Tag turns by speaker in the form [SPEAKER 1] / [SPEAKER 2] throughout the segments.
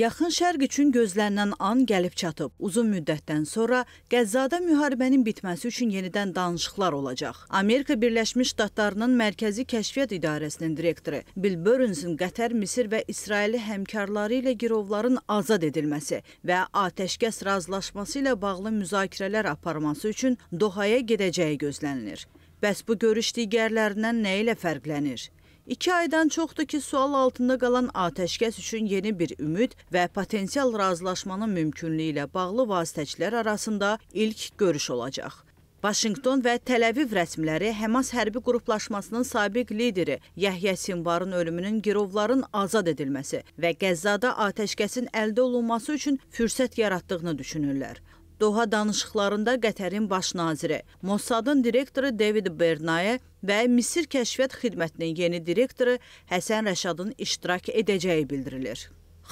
[SPEAKER 1] Yaxın Şərq üçün gözlənilən an gəlib çatıb. Uzun müddətdən sonra Qəzzada müharibənin bitməsi üçün yenidən danışıqlar olacaq. Amerika Birləşmiş Ştatlarının Mərkəzi Kəşfiyyat İdarəsinin direktoru Bill Burns'ın Qətər, Misir və İsraili həmkarları ilə girovların azad edilməsi və atəşkəs razılaşması ilə bağlı müzakirələr aparması üçün Dohaya gedəcəyi gözlənilir. Bəs bu görüş digərlərindən nə ilə fərqlənir? İki aydan çoxdur ki, sual altında qalan atəşkəs üçün yeni bir ümid və potensial razılaşmanın mümkünlüyü ilə bağlı vasitəçilər arasında ilk görüş olacaq. Vaşinqton və Təl-Əviv rəsmiləri Həmas hərbi qruplaşmasının sabiq lideri Yəhyə Sinvarın ölümünün girovların azad edilməsi və Qəzzada atəşkəsin əldə olunması üçün fürsət yaratdığını düşünürlər. Doha danışıqlarında Qətərin baş naziri, Mossadın direktoru David Bernaye və Misir Kəşfiyyat Xidmətinin yeni direktoru Həsən Rəşadın iştirak edəcəyi bildirilir.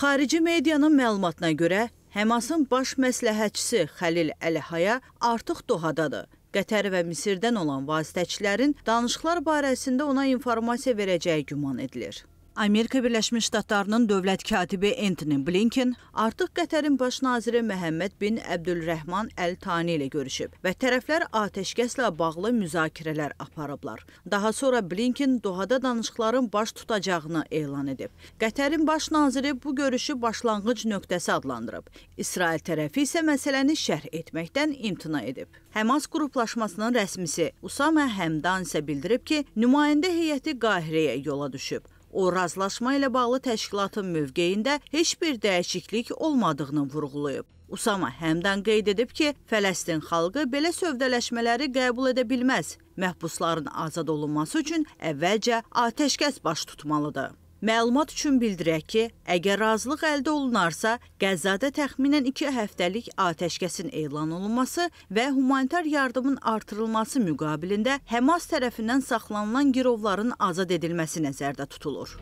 [SPEAKER 1] Xarici medianın məlumatına görə Həmasın baş məsləhətçisi Xəlil Əlhaya artıq Dohadadır. Qətər və Misirdən olan vasitəçilərin danışıqlar barəsində ona informasiya verəcəyi güman edilir. Amerika Birləşmiş Ştatlarının dövlət katibi Anthony Blinken artıq Qətərin baş naziri Məhəmməd bin Əbdülrəhman Əl Tani ilə görüşüb və tərəflər atəşkəslə bağlı müzakirələr aparıblar. Daha sonra Blinken Dohada danışıqların baş tutacağını elan edib. Qətərin baş naziri bu görüşü başlanğıc nöqtəsi adlandırıb. İsrail tərəfi isə məsələni şərh etməkdən imtina edib. Həmas qruplaşmasının rəsmisi Usama Həmdan isə bildirib ki, nümayəndə heyəti Qahirəyə yola düşüb. O razılaşma ilə bağlı təşkilatın mövqeyində heç bir dəyişiklik olmadığını vurğulayıb. Usama həmdən qeyd edib ki, Fələstin xalqı belə sövdələşmələri qəbul edə bilməz. Məhbusların azad olunması üçün əvvəlcə atəşkəs baş tutmalıdır. Məlumat üçün bildirək ki, əgər razılıq əldə olunarsa, Qəzzada təxminən 2 həftəlik atəşkəsin elan olunması və humanitar yardımın artırılması müqabilində Həmas tərəfindən saxlanılan girovların azad edilməsi nəzərdə tutulur.